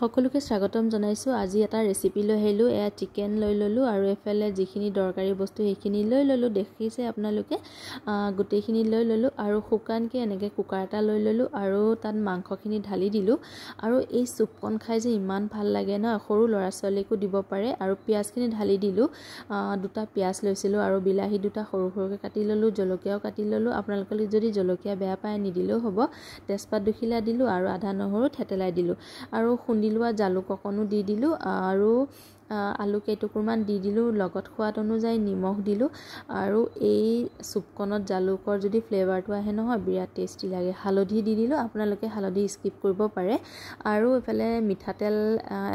সকলোকে স্বাগতম জনাইছোঁ আজি এটা ৰেচিপি লৈ আহিলোঁ এয়া চিকেন লৈ ল'লোঁ আৰু এফালে যিখিনি দৰকাৰী বস্তু সেইখিনি লৈ ল'লোঁ দেখিছে আপোনালোকে গোটেইখিনি লৈ ল'লোঁ আৰু শুকানকৈ এনেকৈ কুকাৰ এটা লৈ ল'লোঁ আৰু তাত মাংসখিনি ঢালি দিলোঁ আৰু এই চুপকণ খাই যে ইমান ভাল লাগে ন সৰু ল'ৰা ছোৱালীকো দিব পাৰে আৰু পিঁয়াজখিনি ঢালি দিলোঁ দুটা পিঁয়াজ লৈছিলোঁ আৰু বিলাহী দুটা সৰু সৰুকৈ কাটি ল'লোঁ জলকীয়াও কাটি ল'লোঁ আপোনালোকে যদি জলকীয়া বেয়া পায় নিদিলেও হ'ব তেজপাত দুখিলা দিলোঁ আৰু আধা নহৰু থেতেলাই দিলোঁ আৰু দিলোঁ আৰু জালুক অকণো দি দিলোঁ আৰু আলু কেইটুকুৰমান দি দিলোঁ লগত সোৱাদ অনুযায়ী নিমখ দিলোঁ আৰু এই চুপকণত জালুকৰ যদি ফ্লেভাৰটো আহে নহয় বিৰাট টেষ্টি লাগে হালধি দি দিলোঁ আপোনালোকে হালধি স্কিপ কৰিব পাৰে আৰু এইফালে মিঠাতেল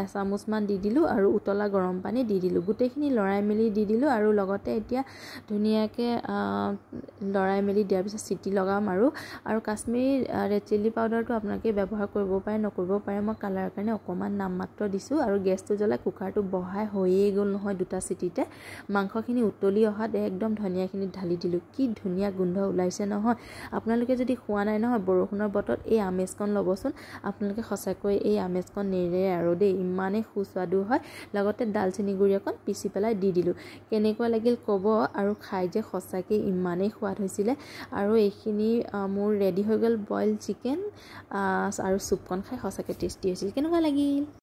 এচামুচমান দি দিলোঁ আৰু উতলা গৰম পানী দি দিলোঁ গোটেইখিনি লৰাই মেলি দি দিলোঁ আৰু লগতে এতিয়া ধুনীয়াকৈ লৰাই মেলি দিয়াৰ পিছত চিটি লগাম আৰু আৰু কাশ্মীৰ ৰেড চিলি পাউডাৰটো আপোনালোকে ব্যৱহাৰ কৰিব পাৰে নকৰিব পাৰে মই কালাৰৰ কাৰণে অকণমান নামমাত্ৰ দিছোঁ আৰু গেছটো জ্বলাই কুকাৰটো বহ বহাই হৈয়ে গ'ল নহয় দুটা চিটিতে মাংসখিনি উতলি অহাত একদম ধনিয়াখিনি ঢালি দিলোঁ কি ধুনীয়া গোন্ধ ওলাইছে নহয় আপোনালোকে যদি খোৱা নাই নহয় বৰষুণৰ বতৰত এই আমেজকণ ল'বচোন আপোনালোকে সঁচাকৈ এই আমেজকণ নেৰে আৰু দেই ইমানেই সুস্বাদু হয় লগতে ডালচেনি গুড়ি অকণ পিচি পেলাই দি দিলোঁ কেনেকুৱা লাগিল ক'ব আৰু খাই যে সঁচাকৈ ইমানেই সোৱাদ হৈছিলে আৰু এইখিনি মোৰ ৰেডি হৈ গ'ল বইল চিকেন আৰু চুপকণ খাই সঁচাকৈ টেষ্টি হৈছিল কেনেকুৱা লাগিল